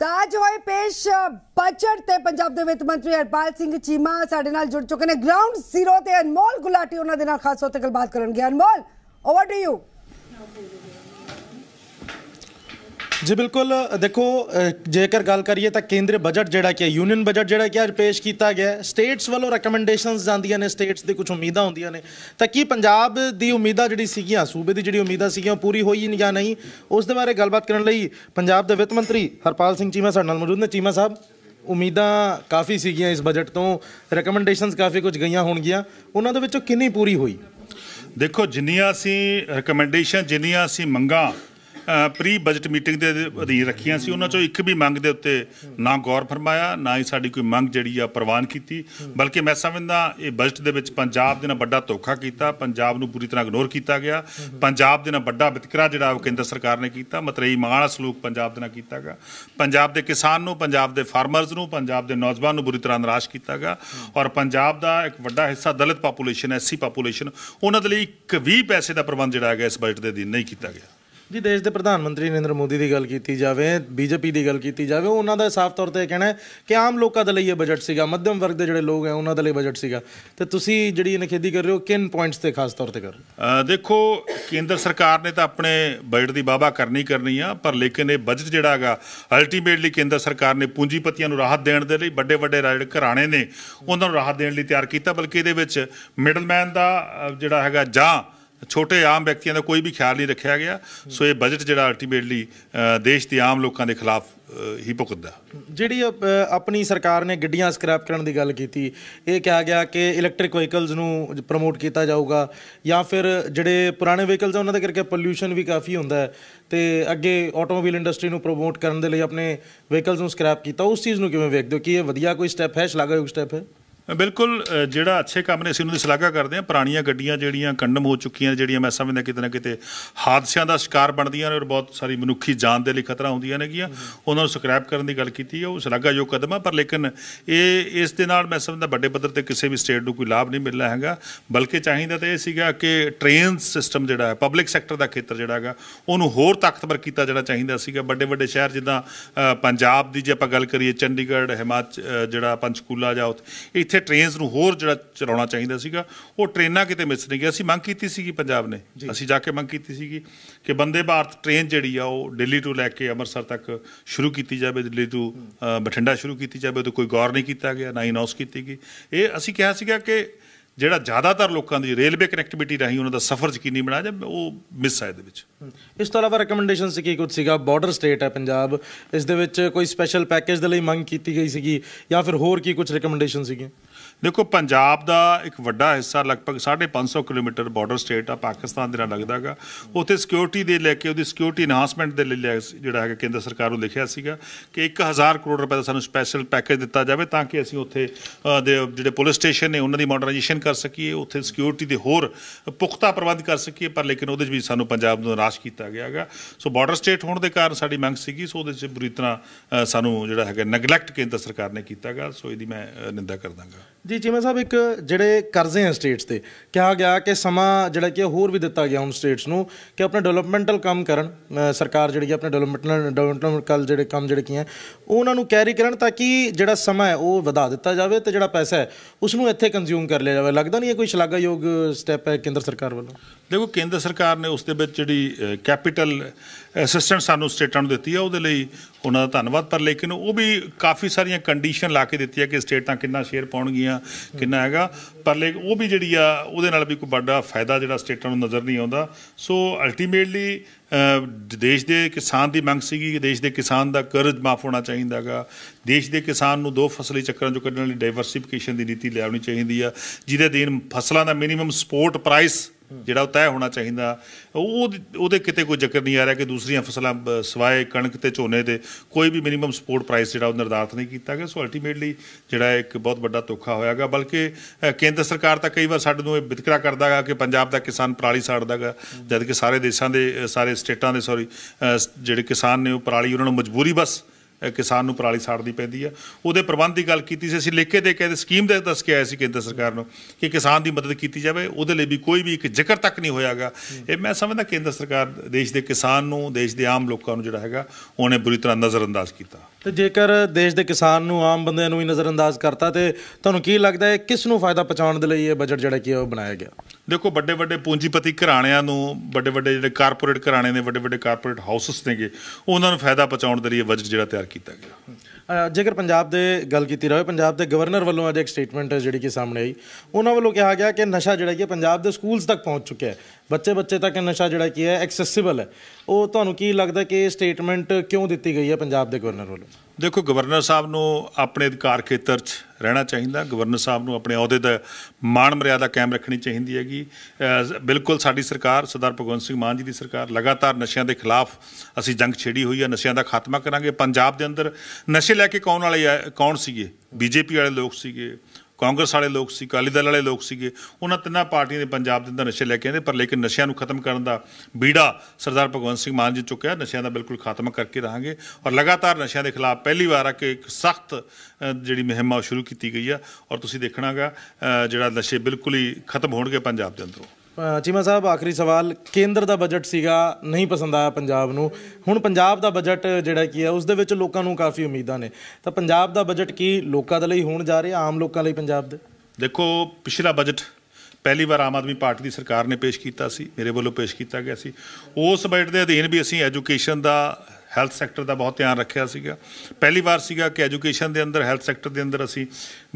ਤਾਂ ਹੋਏ ਪੇਸ਼ ਬਜਟ ਤੇ ਪੰਜਾਬ ਦੇ ਵਿੱਤ ਮੰਤਰੀ ਹਰਪਾਲ ਸਿੰਘ ਚੀਮਾ ਸਾਡੇ ਨਾਲ ਜੁੜ ਚੁੱਕੇ ਨੇ ਗਰਾਊਂਡ ਜ਼ੀਰੋ ਤੇ ਅਨਮੋਲ ਗੁਲਾਟੀ ਉਹਨਾਂ ਦੇ ਨਾਲ ਖਾਸ ਤੌਰ ਤੇ ਗੱਲਬਾਤ ਕਰਨਗੇ ਅਨਮੋਲ ਓਵਰ ਟੂ ਯੂ ਜੀ ਬਿਲਕੁਲ ਦੇਖੋ ਜੇਕਰ ਗੱਲ ਕਰੀਏ ਤਾਂ ਕੇਂਦਰ ਬਜਟ ਜਿਹੜਾ ਕਿ ਯੂਨੀਅਨ ਬਜਟ ਜਿਹੜਾ ਕਿ ਅੱਜ ਪੇਸ਼ ਕੀਤਾ ਗਿਆ ਸਟੇਟਸ ਵੱਲੋਂ ਰეკਮੈਂਡੇਸ਼ਨਸ ਜਾਂਦੀਆਂ ਨੇ ਸਟੇਟਸ ਦੇ ਕੁਝ ਉਮੀਦਾਂ ਹੁੰਦੀਆਂ ਨੇ ਤਾਂ ਕੀ ਪੰਜਾਬ ਦੀ ਉਮੀਦਾਂ ਜਿਹੜੀ ਸੀਗੀਆਂ ਸੂਬੇ ਦੀ ਜਿਹੜੀ ਉਮੀਦਾਂ ਸੀਗੀਆਂ ਪੂਰੀ ਹੋਈ ਜਾਂ ਨਹੀਂ ਉਸ ਦੇ ਬਾਰੇ ਗੱਲਬਾਤ ਕਰਨ ਲਈ ਪੰਜਾਬ ਦੇ ਵਿੱਤ ਮੰਤਰੀ ਹਰਪਾਲ ਸਿੰਘ ਚੀਮਾ ਸਾਡੇ ਨਾਲ ਮੌਜੂਦ ਨੇ ਚੀਮਾ ਸਾਹਿਬ ਉਮੀਦਾਂ ਕਾਫੀ ਸੀਗੀਆਂ ਇਸ ਬਜਟ ਤੋਂ ਰეკਮੈਂਡੇਸ਼ਨਸ ਕਾਫੀ ਕੁਝ ਗਈਆਂ ਹੋਣਗੀਆਂ ਉਹਨਾਂ ਦੇ ਵਿੱਚੋਂ ਕਿੰਨੀ ਪੂਰੀ ਹੋਈ ਦੇਖੋ ਜਿੰਨੀਆਂ ਅਸੀਂ ਰეკਮੈਂਡੇਸ਼ਨ ਜਿੰਨੀਆਂ ਅਸੀਂ ਮੰਗਾਂ ਪ੍ਰੀ ਬਜਟ ਮੀਟਿੰਗ ਦੇ ਅਧੀਨ ਰੱਖੀਆਂ ਸੀ ਉਹਨਾਂ ਚੋਂ ਇੱਕ ਵੀ ਮੰਗ ਦੇ ਉੱਤੇ ਨਾ ਗੌਰ ਫਰਮਾਇਆ ਨਾ ਹੀ ਸਾਡੀ ਕੋਈ ਮੰਗ ਜਿਹੜੀ ਆ ਪ੍ਰਵਾਨ ਕੀਤੀ ਬਲਕਿ ਮੈਂ ਸਮਝਦਾ ਇਹ ਬਜਟ ਦੇ ਵਿੱਚ ਪੰਜਾਬ ਦੇ ਨਾਲ ਵੱਡਾ ਧੋਖਾ ਕੀਤਾ ਪੰਜਾਬ ਨੂੰ ਪੂਰੀ ਤਰ੍ਹਾਂ ਇਗਨੋਰ ਕੀਤਾ ਗਿਆ ਪੰਜਾਬ ਦੇ ਨਾਲ ਵੱਡਾ ਵਿਤਕਰਾ ਜਿਹੜਾ ਉਹ ਕੇਂਦਰ ਸਰਕਾਰ ਨੇ ਕੀਤਾ ਮਤਰੇਈ ਮਾਣਾ ਸਲੂਕ ਪੰਜਾਬ ਦੇ ਨਾਲ ਕੀਤਾ ਗਿਆ ਪੰਜਾਬ ਦੇ ਕਿਸਾਨ ਨੂੰ ਪੰਜਾਬ ਦੇ ਫਾਰਮਰਸ ਨੂੰ ਪੰਜਾਬ ਦੇ ਨੌਜਵਾਨ ਨੂੰ ਬੁਰੀ ਤਰ੍ਹਾਂ ਨਿਰਾਸ਼ ਕੀਤਾ ਗਿਆ ਔਰ ਪੰਜਾਬ ਦਾ ਇੱਕ ਵੱਡਾ ਹਿੱਸਾ ਦਲਿਤ ਪਾਪੂਲੇਸ਼ਨ ਐਸਸੀ ਪਾਪੂਲੇਸ਼ਨ ਉਹਨਾਂ ਦੇ ਲਈ ਇੱਕ ਵੀ ਪੈਸੇ ਦਾ ਪ੍ਰਬੰਧ ਜਿਹੜਾ ਹੈਗਾ ਇਸ ਬਜਟ ਦੇ ਦੀ ਨਹੀਂ ਕੀਤਾ ਗਿਆ ਜੀ ਦੇਸ਼ ਦੇ ਪ੍ਰਧਾਨ ਮੰਤਰੀ ਨਰਿੰਦਰ ਮੋਦੀ ਦੀ ਗੱਲ ਕੀਤੀ ਜਾਵੇ ਬੀਜੇਪੀ ਦੀ ਗੱਲ ਕੀਤੀ ਜਾਵੇ ਉਹਨਾਂ ਦਾ ਸਾਫ਼ ਤੌਰ ਤੇ ਕਹਿਣਾ ਹੈ ਕਿ ਆਮ ਲੋਕਾਂ ਦੇ ਲਈ ਇਹ ਬਜਟ ਸੀਗਾ ਮੱਧਮ ਵਰਗ ਦੇ ਜਿਹੜੇ ਲੋਕ ਹੈ ਉਹਨਾਂ ਦੇ ਲਈ ਬਜਟ ਸੀਗਾ ਤੇ ਤੁਸੀਂ ਜਿਹੜੀ ਨਖੇਦੀ ਕਰ ਰਹੇ ਹੋ ਕਿਨ ਪੁਆਇੰਟਸ ਤੇ ਖਾਸ ਤੌਰ ਤੇ ਕਰ ਰਹੇ ਦੇਖੋ ਕੇਂਦਰ ਸਰਕਾਰ ਨੇ ਤਾਂ ਆਪਣੇ ਬਜਟ ਦੀ ਬਾਬਾ ਕਰਨੀ ਕਰਨੀ ਆ ਪਰ ਲੇਕਿਨ ਇਹ ਬਜਟ ਜਿਹੜਾ ਹੈਗਾ ਅਲਟੀਮੇਟਲੀ ਕੇਂਦਰ ਸਰਕਾਰ ਨੇ ਪੂੰਜੀਪਤੀਆਂ ਨੂੰ ਰਾਹਤ ਦੇਣ ਦੇ ਲਈ ਵੱਡੇ ਵੱਡੇ ਰਾਜ ਘਰਾਣੇ ਨੇ ਉਹਨਾਂ ਨੂੰ ਰਾਹਤ ਦੇਣ ਲਈ ਤਿਆਰ ਕੀਤਾ ਬਲਕਿ ਇਹਦੇ ਵਿੱਚ ਮਿਡਲਮੈਨ ਦਾ ਜਿਹੜਾ ਹੈਗਾ ਜਾਂ ਛੋਟੇ ਆਮ ਵਿਅਕਤੀਆਂ ਦਾ ਕੋਈ ਵੀ ਖਿਆਲ ਨਹੀਂ ਰੱਖਿਆ ਗਿਆ ਸੋ ਇਹ ਬਜਟ ਜਿਹੜਾ ਅਲਟੀਮੇਟਲੀ ਦੇਸ਼ ਦੇ ਆਮ ਲੋਕਾਂ ਦੇ ਖਿਲਾਫ ਹੀ ਭੁਗਤਦਾ ਜਿਹੜੀ ਆਪਣੀ ਸਰਕਾਰ ਨੇ ਗੱਡੀਆਂ ਸਕ੍ਰੈਪ ਕਰਨ ਦੀ ਗੱਲ ਕੀਤੀ ਇਹ ਕਿਹਾ ਗਿਆ ਕਿ ਇਲੈਕਟ੍ਰਿਕ ਵਹੀਕਲਸ ਨੂੰ ਪ੍ਰਮੋਟ ਕੀਤਾ ਜਾਊਗਾ ਜਾਂ ਫਿਰ ਜਿਹੜੇ ਪੁਰਾਣੇ ਵਹੀਕਲਸ ਆ ਉਹਨਾਂ ਦੇ ਕਰਕੇ ਪੋਲੂਸ਼ਨ ਵੀ ਕਾਫੀ ਹੁੰਦਾ ਤੇ ਅੱਗੇ ਆਟੋਮੋਬਾਈਲ ਇੰਡਸਟਰੀ ਨੂੰ ਪ੍ਰਮੋਟ ਕਰਨ ਦੇ ਲਈ ਆਪਣੇ ਵਹੀਕਲਸ ਨੂੰ ਸਕ੍ਰੈਪ ਕੀਤਾ ਉਸ ਚੀਜ਼ ਨੂੰ ਕਿਵੇਂ ਵੇਖਦੇ ਹੋ ਕਿ ਇਹ ਵਧੀਆ ਕੋਈ ਸਟੈਪ ਹੈ ਸ਼ਲਾਘਾਯੋਗ ਸਟੈਪ ਹੈ ਬਿਲਕੁਲ ਜਿਹੜਾ ਅੱਛੇ ਕੰਮ ਨੇ ਅਸੀਂ ਉਹਨਾਂ ਦੀ ਸ਼ਲਾਘਾ ਕਰਦੇ ਹਾਂ ਪੁਰਾਣੀਆਂ ਗੱਡੀਆਂ ਜਿਹੜੀਆਂ ਕੰਡਮ ਹੋ ਚੁੱਕੀਆਂ ਜਿਹੜੀਆਂ ਮੈਂ ਸਮਝਦਾ ਕਿਤੇ ਨਾ ਕਿਤੇ ਹਾਦਸਿਆਂ ਦਾ ਸ਼ਿਕਾਰ ਬਣਦੀਆਂ ਨੇ ਔਰ ਬਹੁਤ ਸਾਰੀ ਮਨੁੱਖੀ ਜਾਨ ਦੇ ਲਈ ਖਤਰਾ ਹੁੰਦੀਆਂ ਨੇਗੀਆਂ ਉਹਨਾਂ ਨੂੰ ਸਕ੍ਰੈਪ ਕਰਨ ਦੀ ਗੱਲ ਕੀਤੀ ਹੈ ਉਹ ਸ਼ਲਾਘਾਯੋਗ ਕਦਮ ਹੈ ਪਰ ਲੇਕਿਨ ਇਹ ਇਸ ਦੇ ਨਾਲ ਮੈਂ ਸਮਝਦਾ ਵੱਡੇ ਪੱਧਰ ਤੇ ਕਿਸੇ ਵੀ ਸਟੇਟ ਨੂੰ ਕੋਈ ਲਾਭ ਨਹੀਂ ਮਿਲਣਾ ਹੈਗਾ ਬਲਕਿ ਚਾਹੀਦਾ ਤਾਂ ਇਹ ਸੀਗਾ ਕਿ ਟ੍ਰੇਨ ਸਿਸਟਮ ਜਿਹੜਾ ਹੈ ਪਬਲਿਕ ਸੈਕਟਰ ਦਾ ਖੇਤਰ ਜਿਹੜਾ ਹੈਗਾ ਉਹਨੂੰ ਹੋਰ ਤਾਕਤਵਰ ਕੀਤਾ ਜਾਣਾ ਚਾਹੀਦਾ ਸੀਗਾ ਵੱਡੇ ਵੱਡੇ ਸ਼ਹਿਰ ਜਿੱਦਾਂ ਪੰਜਾਬ ਦੀ ਜੇ ਆਪਾਂ ਗੱਲ ਕਰੀਏ ਚੰਡੀਗੜ੍ਹ ਹਿਮਾਚਲ ਜਿਹੜਾ ਪੰਚਕੂਲਾ ਜਾਂ ਇੱਥੇ ਇੱਥੇ ਟ੍ਰੇਨਸ ਨੂੰ ਹੋਰ ਜਿਹੜਾ ਚਲਾਉਣਾ ਚਾਹੀਦਾ ਸੀਗਾ ਉਹ ਟ੍ਰੇਨਾਂ ਕਿਤੇ ਮਿਸ ਨਹੀਂ ਗਿਆ ਅਸੀਂ ਮੰਗ ਕੀਤੀ ਸੀਗੀ ਪੰਜਾਬ ਨੇ ਅਸੀਂ ਜਾ ਕੇ ਮੰਗ ਕੀਤੀ ਸੀਗੀ ਕਿ ਬੰਦੇ ਭਾਰਤ ਟ੍ਰੇਨ ਜਿਹੜੀ ਆ ਉਹ ਦਿੱਲੀ ਤੋਂ ਲੈ ਕੇ ਅੰਮ੍ਰਿਤਸਰ ਤੱਕ ਸ਼ੁਰੂ ਕੀਤੀ ਜਾਵੇ ਦਿੱਲੀ ਤੋਂ ਬਠਿੰਡਾ ਸ਼ੁਰੂ ਕੀਤੀ ਜਾਵੇ ਤੇ ਕੋਈ ਗੌਰ ਨਹੀਂ ਕੀਤਾ ਗਿਆ ਨਾ ਅਨਾਉਂਸ ਕੀਤੀ ਗਈ ਇਹ ਅਸੀਂ ਕਿਹਾ ਸੀਗਾ ਕਿ ਜਿਹੜਾ ਜ਼ਿਆਦਾਤਰ ਲੋਕਾਂ ਦੀ ਰੇਲਵੇ ਕਨੈਕਟੀਵਿਟੀ ਰਹੀ ਉਹਨਾਂ ਦਾ ਸਫ਼ਰ ਯਕੀਨੀ ਬਣਾ ਜਾ ਉਹ ਮਿਸ ਆਇਆ ਦੇ ਵਿੱਚ ਇਸ ਤੋਂ ਇਲਾਵਾ ਰეკਮੈਂਡੇਸ਼ਨ ਸੀ ਕੀ ਕੁਝ ਸੀਗਾ ਬਾਰਡਰ ਸਟੇਟ ਹੈ ਪੰਜਾਬ ਇਸ ਦੇ ਵਿੱਚ ਕੋਈ ਸਪੈਸ਼ਲ ਪੈਕੇਜ ਦੇ ਲਈ ਮੰਗ ਕੀਤੀ ਗਈ ਸੀਗੀ ਜਾਂ ਫਿਰ ਹੋਰ ਕੀ ਕੁਝ ਰეკਮੈਂਡੇਸ਼ਨ ਸੀਗੇ ਦੇਖੋ ਪੰਜਾਬ ਦਾ ਇੱਕ ਵੱਡਾ ਹਿੱਸਾ ਲਗਭਗ 550 ਕਿਲੋਮੀਟਰ ਬਾਰਡਰ ਸਟੇਟ ਆ ਪਾਕਿਸਤਾਨ ਦੇ ਨਾਲ ਲੱਗਦਾਗਾ ਉੱਥੇ ਸਿਕਿਉਰਿਟੀ ਦੇ ਲੈ ਕੇ ਉਹਦੀ ਸਿਕਿਉਰਿਟੀ ਐਨਹਾਂਸਮੈਂਟ ਦੇ ਲਈ ਜਿਹੜਾ ਹੈਗਾ ਕੇਂਦਰ ਸਰਕਾਰ ਨੂੰ ਲਿਖਿਆ ਸੀਗਾ ਕਿ 1000 ਕਰੋੜ ਰੁਪਏ ਦਾ ਸਾਨੂੰ ਸਪੈਸ਼ਲ ਪੈਕੇਜ ਦਿੱਤਾ ਜਾਵੇ ਤਾਂ ਕਿ ਅਸੀਂ ਉੱਥੇ ਦੇ ਜਿਹੜੇ ਪੁਲਿਸ ਸਟੇਸ਼ਨ ਨੇ ਉਹਨਾਂ ਦੀ ਮਾਡਰਨਾਈਜੇਸ਼ਨ ਕਰ ਸਕੀਏ ਉੱਥੇ ਸਿਕਿਉਰਿਟੀ ਦੇ ਹੋਰ ਪੁਖਤਾ ਪ੍ਰਬੰਧ ਕਰ ਸਕੀਏ ਪਰ ਲੇਕਿਨ ਉਹਦੇ ਵਿੱਚ ਵੀ ਸਾਨੂੰ ਪੰਜਾਬ ਨੂੰ ਨਿਰਾਸ਼ ਕੀਤਾ ਗਿਆਗਾ ਸੋ ਬਾਰਡਰ ਸਟੇਟ ਹੋਣ ਦੇ ਕਾਰਨ ਸਾਡੀ ਮੰਗ ਸੀਗੀ ਸੋ ਉਹਦੇ ਵਿੱਚ ਬੁਰੀ ਤਰ੍ਹਾਂ ਸਾਨੂੰ ਜਿਹੜਾ ਹੈਗਾ ਨੈਗਲੈਕਟ ਕੇਂਦਰ ਸਰਕਾਰ ਨੇ ਕੀਤਾਗਾ ਸੋ ਇਹਦੀ ਮੈਂ ਨਿੰਦਾ ਕਰਦਾਗਾ ਜੀ ਜਿਵੇਂ ਸਾਹਿਬ ਇੱਕ ਜਿਹੜੇ ਕਰਜ਼ੇ ਹਨ ਸਟੇਟਸ ਤੇ ਕਿਹਾ ਗਿਆ ਕਿ ਸਮਾਂ ਜਿਹੜਾ ਕਿ ਹੋਰ ਵੀ ਦਿੱਤਾ ਗਿਆ ਹੁਣ ਸਟੇਟਸ ਨੂੰ ਕਿ ਆਪਣੇ ਡਿਵੈਲਪਮੈਂਟਲ ਕੰਮ ਕਰਨ ਸਰਕਾਰ ਜਿਹੜੀ ਆਪਣੇ ਡਿਵੈਲਪਮੈਂਟਲ ਡਿਵੈਲਪਮੈਂਟਲ ਜਿਹੜੇ ਕੰਮ ਜਿਹੜੇ ਕੀ ਹੈ ਉਹਨਾਂ ਨੂੰ ਕੈਰੀ ਕਰਨ ਤਾਂ ਕਿ ਜਿਹੜਾ ਸਮਾਂ ਹੈ ਉਹ ਵਧਾ ਦਿੱਤਾ ਜਾਵੇ ਤੇ ਜਿਹੜਾ ਪੈਸਾ ਹੈ ਉਸ ਨੂੰ ਇੱਥੇ ਕੰਜ਼ਿਊਮ ਕਰ ਲਿਆ ਜਾਵੇ ਲੱਗਦਾ ਨਹੀਂ ਇਹ ਕੋਈ ਸ਼ਲਾਘਾਯੋਗ ਸਟੈਪ ਹੈ ਕੇਂਦਰ ਸਰਕਾਰ ਵੱਲੋਂ ਦੇਖੋ ਕੇਂਦਰ ਸਰਕਾਰ ਨੇ ਉਸ ਦੇ ਵਿੱਚ ਜਿਹੜੀ ਕੈਪੀਟਲ ਅਸਿਸਟੈਂਸ ਸਾਨੂੰ ਸਟੇਟਾਂ ਨੂੰ ਦਿੱਤੀ ਹੈ ਉਹਦੇ ਲਈ ਉਹਨਾਂ ਦਾ ਧੰਨਵਾਦ ਪਰ ਲੇਕਿਨ ਉਹ ਵੀ ਕਾਫੀ ਸਾਰੀਆਂ ਕੰਡੀਸ਼ਨ ਲਾ ਕੇ ਦਿੱਤੀ ਹੈ ਕਿ ਸਟੇਟਾਂ ਕਿੰਨਾ ਸ਼ੇਅਰ ਪਾਉਣਗੀਆਂ ਕਿੰਨਾ ਹੈਗਾ ਪਰ ਲੇਕ ਉਹ ਵੀ ਜਿਹੜੀ ਆ ਉਹਦੇ ਨਾਲ ਵੀ ਕੋਈ ਵੱਡਾ ਫਾਇਦਾ ਜਿਹੜਾ ਸਟੇਟਾਂ ਨੂੰ ਨਜ਼ਰ ਨਹੀਂ ਆਉਂਦਾ ਸੋ ਅਲਟੀਮੇਟਲੀ ਦੇਸ਼ ਦੇ ਕਿਸਾਨ ਦੀ ਮੰਗ ਸੀਗੀ ਕਿ ਦੇਸ਼ ਦੇ ਕਿਸਾਨ ਦਾ ਕਰਜ਼ ਮਾਫ ਹੋਣਾ ਚਾਹੀਦਾਗਾ ਦੇਸ਼ ਦੇ ਕਿਸਾਨ ਨੂੰ ਦੋ ਫਸਲੀ ਚੱਕਰਾਂ ਚੋਂ ਕੱਢਣ ਲਈ ਡਾਈਵਰਸਿਫਿਕੇਸ਼ਨ ਦੀ ਨੀਤੀ ਲਿਆਉਣੀ ਚਾਹੀਦੀ ਆ ਜਿਹਦੇ ਦੇਨ ਫਸਲਾਂ ਦਾ ਮਿਨੀਮਮ ਸਪੋਰਟ ਪ੍ਰਾਈਸ ਜਿਹੜਾ ਉਹ ਤੈਅ ਹੋਣਾ ਚਾਹੀਦਾ ਉਹ ਉਹਦੇ ਕਿਤੇ ਕੋਈ ਜ਼ਿਕਰ ਨਹੀਂ ਆ ਰਿਹਾ ਕਿ ਦੂਸਰੀਆਂ ਫਸਲਾਂ ਸਵਾਏ ਕਣਕ ਤੇ ਝੋਨੇ ਦੇ ਕੋਈ ਵੀ ਮਿਨੀਮਮ ਸਪੋਰਟ ਪ੍ਰਾਈਸ ਜਿਹੜਾ ਉਹ ਨਿਰਧਾਰਤ ਨਹੀਂ ਕੀਤਾ ਗਿਆ ਸੋ ਅਲਟੀਮੇਟਲੀ ਜਿਹੜਾ ਇੱਕ ਬਹੁਤ ਵੱਡਾ ਧੋਖਾ ਹੋਇਆਗਾ ਬਲਕਿ ਕੇਂਦਰ ਸਰਕਾਰ ਤਾਂ ਕਈ ਵਾਰ ਸਾਡੇ ਨੂੰ ਇਹ ਵਿਤਕਰਾ ਕਰਦਾਗਾ ਕਿ ਪੰਜਾਬ ਦਾ ਕਿਸਾਨ ਪਰਾਲੀ ਸਾੜਦਾਗਾ ਜਦਕਿ ਸਾਰੇ ਦੇਸ਼ਾਂ ਦੇ ਸਾਰੇ ਸਟੇਟਾਂ ਦੇ ਸੌਰੀ ਜਿਹੜੇ ਕਿਸਾਨ ਨੇ ਉਹ ਪਰਾਲੀ ਉਹਨਾਂ ਨੂੰ ਮਜਬੂਰੀ ਬਸ ਕਿਸਾਨ ਨੂੰ ਪਰਾਲੀ ਸਾੜਨੀ ਪੈਂਦੀ ਆ ਉਹਦੇ ਪ੍ਰਬੰਧ ਦੀ ਗੱਲ ਕੀਤੀ ਸੀ ਅਸੀਂ ਲਿਖ ਕੇ ਦੇ ਕੇ ਸਕੀਮ ਦੇ ਦੱਸ ਕੇ ਆਏ ਸੀ ਕੇਂਦਰ ਸਰਕਾਰ ਨੂੰ ਕਿ ਕਿਸਾਨ ਦੀ ਮਦਦ ਕੀਤੀ ਜਾਵੇ ਉਹਦੇ ਲਈ ਵੀ ਕੋਈ ਵੀ ਇੱਕ ਜ਼ਿਕਰ ਤੱਕ ਨਹੀਂ ਹੋਇਆਗਾ ਇਹ ਮੈਂ ਸਮਝਦਾ ਕੇਂਦਰ ਸਰਕਾਰ ਦੇਸ਼ ਦੇ ਕਿਸਾਨ ਨੂੰ ਦੇਸ਼ ਦੇ ਆਮ ਲੋਕਾਂ ਨੂੰ ਜਿਹੜਾ ਹੈਗਾ ਉਹਨੇ ਬੁਰੀ ਤਰ੍ਹਾਂ ਨਜ਼ਰਅੰਦਾਜ਼ ਕੀਤਾ ਤੇ ਜੇਕਰ ਦੇਸ਼ ਦੇ ਕਿਸਾਨ ਨੂੰ ਆਮ ਬੰਦਿਆਂ ਨੂੰ ਹੀ ਨਜ਼ਰਅੰਦਾਜ਼ ਕਰਤਾ ਤੇ ਤੁਹਾਨੂੰ ਕੀ ਲੱਗਦਾ ਹੈ ਕਿਸ ਨੂੰ ਫਾਇਦਾ ਪਹੁੰਚਾਉਣ ਦੇ ਲਈ ਇਹ ਬਜਟ ਜਿਹੜਾ ਕੀ ਉਹ ਬਣਾਇਆ ਗਿਆ ਦੇਖੋ ਵੱਡੇ ਵੱਡੇ ਪੂੰਜੀਪਤੀ ਘਰਾਣਿਆਂ ਨੂੰ ਵੱਡੇ ਵੱਡੇ ਜਿਹੜੇ ਕਾਰਪੋਰੇਟ ਘਰਾਣੇ ਨੇ ਵੱਡੇ ਵੱਡੇ ਕਾਰਪੋਰੇਟ ਹਾਊਸਸ ਨੇਗੇ ਉਹਨਾਂ ਨੂੰ ਫਾਇਦਾ ਪਹੁੰਚਾਉਣ ਦੇ ਲਈ ਬਜਟ ਜਿਹੜਾ ਤਿਆਰ ਕੀਤਾ ਗਿਆ ਜੇਕਰ ਪੰਜਾਬ ਦੇ ਗੱਲ ਕੀਤੀ ਰਹੇ ਪੰਜਾਬ ਦੇ ਗਵਰਨਰ ਵੱਲੋਂ ਅੱਜ ਇੱਕ ਸਟੇਟਮੈਂਟ ਜਿਹੜੀ ਕਿ ਸਾਹਮਣੇ ਆਈ ਉਹਨਾਂ ਵੱਲੋਂ ਕਿਹਾ ਗਿਆ ਕਿ ਨਸ਼ਾ ਜਿਹੜਾ ਕਿ ਪੰਜਾਬ ਦੇ ਸਕੂਲਸ ਤੱਕ ਪਹੁੰਚ ਚੁੱਕਿਆ ਹੈ ਬੱਚੇ ਬੱਚੇ ਤੱਕ ਨਸ਼ਾ ਜਿਹੜਾ ਕੀ ਹੈ ਐਕਸੈਸਿਬਲ ਹੈ ਉਹ ਤੁਹਾਨੂੰ ਕੀ ਲੱਗਦਾ ਕਿ ਇਹ ਸਟੇਟਮੈਂਟ ਕਿਉਂ ਦਿੱਤੀ ਗਈ ਹੈ ਪੰਜਾਬ ਦੇ ਗਵਰਨਰ ਵੱਲੋਂ ਦੇਖੋ ਗਵਰਨਰ ਸਾਹਿਬ ਨੂੰ ਆਪਣੇ ਅਧਿਕਾਰ ਖੇਤਰ 'ਚ ਰਹਿਣਾ ਚਾਹੀਦਾ ਗਵਰਨਰ ਸਾਹਿਬ ਨੂੰ ਆਪਣੇ ਅਹੁਦੇ ਦਾ ਮਾਣ ਮਰਿਆਦਾ ਕਾਇਮ ਰੱਖਣੀ ਚਾਹੀਦੀ ਹੈਗੀ ਬਿਲਕੁਲ ਸਾਡੀ ਸਰਕਾਰ ਸਰਦਾਰ ਭਗਵੰਤ ਸਿੰਘ ਮਾਨ ਜੀ ਦੀ ਸਰਕਾਰ ਲਗਾਤਾਰ ਨਸ਼ਿਆਂ ਦੇ ਖਿਲਾਫ ਅਸੀਂ ਜੰਗ ਛੇੜੀ ਹੋਈ ਹੈ ਨਸ਼ਿਆਂ ਦਾ ਖਾਤਮਾ ਕਰਾਂਗੇ ਪੰਜਾਬ ਦੇ ਅੰਦਰ ਨਸ਼ੇ ਲੈ ਕੇ ਕੌਣ ਵਾਲੇ ਕੌਣ ਸੀਗੇ ਬੀਜੇਪੀ ਵਾਲੇ ਲੋਕ ਸੀਗੇ ਕਾਂਗਰਸ ਵਾਲੇ ਲੋਕ ਸੀ ਅਕਾਲੀ ਦਲ ਵਾਲੇ ਲੋਕ ਸੀਗੇ ਉਹਨਾਂ ਤਿੰਨਾਂ ਪਾਰਟੀਆਂ ਦੇ ਪੰਜਾਬ ਦੇ ਅੰਦਰ ਨਸ਼ੇ ਲੈ ਕੇ ਆਂਦੇ ਪਰ ਲੇਕਿਨ ਨਸ਼ਿਆਂ ਨੂੰ ਖਤਮ ਕਰਨ ਦਾ ਬੀੜਾ ਸਰਦਾਰ ਭਗਵੰਤ ਸਿੰਘ ਮਾਨ ਜੀ ਚੁੱਕਿਆ ਨਸ਼ਿਆਂ ਦਾ ਬਿਲਕੁਲ ਖਾਤਮਾ ਕਰਕੇ ਰਹਾਂਗੇ ਔਰ ਲਗਾਤਾਰ ਨਸ਼ਿਆਂ ਦੇ ਖਿਲਾਫ ਪਹਿਲੀ ਵਾਰ ਆ ਕਿ ਇੱਕ ਸਖਤ ਜਿਹੜੀ ਮਹਿੰਮਾ ਸ਼ੁਰੂ ਕੀਤੀ ਗਈ ਆ ਔਰ ਤੁਸੀਂ ਦੇਖਣਾਗਾ ਜਿਹੜਾ ਨਸ਼ੇ ਬਿਲਕੁਲ ਹੀ ਖਤਮ ਹੋਣਗੇ ਪੰਜਾਬ ਦੇ ਅੰਦਰੋਂ ਚੀਮਾ ਸਾਹਿਬ ਆਖਰੀ ਸਵਾਲ ਕੇਂਦਰ ਦਾ ਬਜਟ ਸੀਗਾ ਨਹੀਂ ਪਸੰਦ ਆਇਆ ਪੰਜਾਬ ਨੂੰ ਹੁਣ ਪੰਜਾਬ ਦਾ ਬਜਟ ਜਿਹੜਾ ਕੀ ਹੈ ਉਸ ਦੇ ਵਿੱਚ ਲੋਕਾਂ ਨੂੰ ਕਾਫੀ ਉਮੀਦਾਂ ਨੇ ਤਾਂ ਪੰਜਾਬ ਦਾ ਬਜਟ ਕੀ ਲੋਕਾਂ ਦੇ ਲਈ ਹੋਣ ਜਾ ਰਿਹਾ ਆਮ ਲੋਕਾਂ ਲਈ ਪੰਜਾਬ ਦੇ ਦੇਖੋ ਪਿਛਲਾ ਬਜਟ ਪਹਿਲੀ ਵਾਰ ਆਮ ਆਦਮੀ ਪਾਰਟੀ ਦੀ ਸਰਕਾਰ ਨੇ ਪੇਸ਼ ਕੀਤਾ ਸੀ ਮੇਰੇ ਵੱਲੋਂ ਪੇਸ਼ ਕੀਤਾ ਗਿਆ ਸੀ ਉਸ ਬਜਟ ਦੇ ਅਧੀਨ ਵੀ ਅਸੀਂ ਐਜੂਕੇਸ਼ਨ ਦਾ ਹੈਲਥ ਸੈਕਟਰ ਦਾ ਬਹੁਤ ਧਿਆਨ ਰੱਖਿਆ ਸੀਗਾ ਪਹਿਲੀ ਵਾਰ ਸੀਗਾ ਕਿ ਐਜੂਕੇਸ਼ਨ ਦੇ ਅੰਦਰ ਹੈਲਥ ਸੈਕਟਰ ਦੇ ਅੰਦਰ ਅਸੀਂ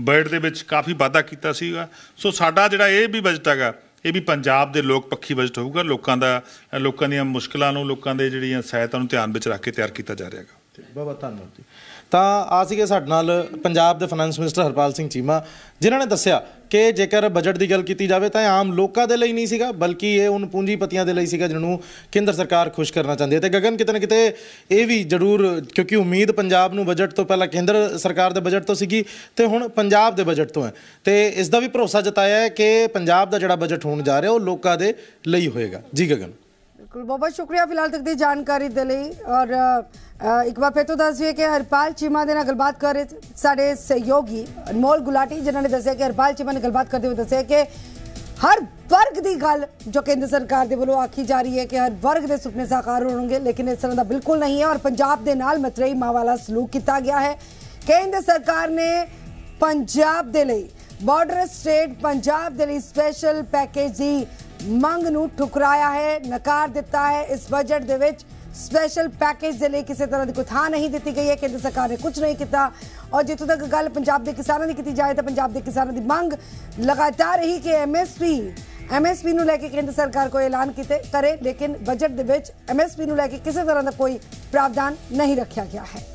ਬਜਟ ਦੇ ਵਿੱਚ ਕਾਫੀ ਵਾਧਾ ਕੀਤਾ ਸੀਗਾ ਸੋ ਸਾਡਾ ਜਿਹੜਾ ਇਹ ਵੀ ਬਜਟ ਹੈਗਾ ਇਹ ਵੀ ਪੰਜਾਬ ਦੇ ਲੋਕ ਪੱਖੀ ਬਜਟ ਹੋਊਗਾ ਲੋਕਾਂ ਦਾ ਲੋਕਾਂ ਦੀਆਂ ਮੁਸ਼ਕਲਾਂ ਨੂੰ ਲੋਕਾਂ ਦੇ ਜਿਹੜੀਆਂ ਸਹਾਇਤਾ ਨੂੰ ਧਿਆਨ ਵਿੱਚ ਰੱਖ ਕੇ ਤਿਆਰ ਕੀਤਾ ਜਾ ਰਿਹਾ ਹੈਗਾ ਬਹੁਤ ਬਹੁਤ ਧੰਨਵਾਦ ਜੀ ਤਾਂ ਆ ਸੀਗੇ ਸਾਡੇ ਨਾਲ ਪੰਜਾਬ ਦੇ ਫਾਈਨੈਂਸ ਮਿਨਿਸਟਰ ਹਰਪਾਲ ਸਿੰਘ ਚੀਮਾ ਜਿਨ੍ਹਾਂ ਨੇ ਦੱਸਿਆ ਕਿ ਜੇਕਰ ਬਜਟ ਦੀ ਗੱਲ ਕੀਤੀ ਜਾਵੇ ਤਾਂ ਆਮ ਲੋਕਾਂ ਦੇ ਲਈ ਨਹੀਂ ਸੀਗਾ ਬਲਕਿ ਇਹ ਉਹਨਾਂ ਪੂੰਜੀਪਤੀਆਂ ਦੇ ਲਈ ਸੀਗਾ ਜਿਨ੍ਹਾਂ ਨੂੰ ਕੇਂਦਰ ਸਰਕਾਰ ਖੁਸ਼ ਕਰਨਾ ਚਾਹੁੰਦੀ ਹੈ ਤੇ ਗਗਨ ਕਿਤੇ ਨਾ ਕਿਤੇ ਇਹ ਵੀ ਜ਼ਰੂਰ ਕਿਉਂਕਿ ਉਮੀਦ ਪੰਜਾਬ ਨੂੰ ਬਜਟ ਤੋਂ ਪਹਿਲਾਂ ਕੇਂਦਰ ਸਰਕਾਰ ਦੇ ਬਜਟ ਤੋਂ ਸੀਗੀ ਤੇ ਹੁਣ ਪੰਜਾਬ ਦੇ ਬਜਟ ਤੋਂ ਹੈ ਤੇ ਇਸ ਦਾ ਵੀ ਭਰੋਸਾ ਜਤਾਇਆ ਹੈ ਕਿ ਪੰਜਾਬ ਦਾ ਜਿਹੜਾ ਬਜਟ ਹੋਣ ਜਾ ਰਿਹਾ ਉਹ ਲੋਕਾਂ ਦੇ ਲਈ ਹੋਏਗਾ ਜੀ ਗਗਨ ਬਿਲਕੁਲ ਬਹੁਤ ਬਹੁਤ ਸ਼ੁਕਰੀਆ ਫਿਲਹਾਲ ਤੱਕ ਦੀ ਜਾਣਕਾਰੀ ਦੇ ਲਈ ਔਰ ਇੱਕ ਵਾਰ ਫੇਰ ਤੋਂ ਦੱਸ ਦਈਏ ਕਿ ਹਰਪਾਲ ਚੀਮਾ ਦੇ ਨਾਲ ਗੱਲਬਾਤ ਕਰ ਰਹੇ ਸਾਡੇ ਸਹਿਯੋਗੀ ਅਨਮੋਲ ਗੁਲਾਟੀ ਜਿਨ੍ਹਾਂ ਨੇ ਦੱਸਿਆ ਕਿ ਹਰਪਾਲ ਚੀਮਾ ਨੇ ਗੱਲਬਾਤ ਕਰਦੇ ਹੋਏ ਦੱਸਿਆ ਕਿ ਹਰ ਵਰਗ ਦੀ ਗੱਲ ਜੋ ਕੇਂਦਰ ਸਰਕਾਰ ਦੇ ਵੱਲੋਂ ਆਖੀ ਜਾ ਰਹੀ ਹੈ ਕਿ ਹਰ ਵਰਗ ਦੇ ਸੁਪਨੇ ਸਾਕਾਰ ਹੋਣਗੇ ਲੇਕਿਨ ਇਸ ਤਰ੍ਹਾਂ ਦਾ ਬਿਲਕੁਲ ਨਹੀਂ ਹੈ ਔਰ ਪੰਜਾਬ ਦੇ ਨਾਲ ਮਤਰੇਈ ਮਾਵਾਲਾ ਸਲੂਕ ਕੀਤਾ ਗਿਆ ਹੈ ਕੇਂਦਰ ਸਰਕਾਰ ਨੇ ਪੰਜਾਬ ਦੇ ਲਈ ਬਾਰਡਰ ਸਟੇਟ ਪੰਜਾਬ ਦੇ ਲਈ ਸਪੈਸ਼ਲ ਪੈਕੇਜ ਦੀ ਮੰਗ ਨੂੰ ਠੁਕਰਾਇਆ ਹੈ ਨਕਾਰ ਦਿੱਤਾ ਹੈ ਇਸ ਬਜਟ ਦੇ ਵਿੱਚ ਸਪੈਸ਼ਲ ਪੈਕੇਜ ਦੇ ਲਈ ਕਿਸੇ ਤਰ੍ਹਾਂ ਦੀ ਕੋਈ ਥਾਂ ਨਹੀਂ ਦਿੱਤੀ ਗਈ ਹੈ ਕਿ ਸਰਕਾਰ ਨੇ ਕੁਝ ਨਹੀਂ ਕੀਤਾ ਔਰ ਜਿੱਥੋਂ ਤੱਕ ਗੱਲ ਪੰਜਾਬ ਦੇ ਕਿਸਾਨਾਂ ਦੀ ਕੀਤੀ ਜਾਏ ਤਾਂ ਪੰਜਾਬ ਦੇ ਕਿਸਾਨਾਂ ਦੀ ਮੰਗ ਲਗਾਤਾਰ ਰਹੀ ਕਿ ਐਮਐਸਪੀ ਐਮਐਸਪੀ ਨੂੰ ਲੈ ਕੇ ਕੇਂਦਰ ਸਰਕਾਰ ਕੋਈ ਐਲਾਨ ਕੀਤੇ ਕਰੇ ਲੇਕਿਨ ਬਜਟ ਦੇ ਵਿੱਚ ਐਮਐਸਪੀ ਨੂੰ ਲੈ ਕੇ ਕਿਸੇ ਤਰ੍ਹਾਂ ਦਾ ਕੋਈ ਪ੍ਰਾਵਧਾਨ ਨਹੀਂ ਰੱਖਿਆ ਗਿਆ ਹੈ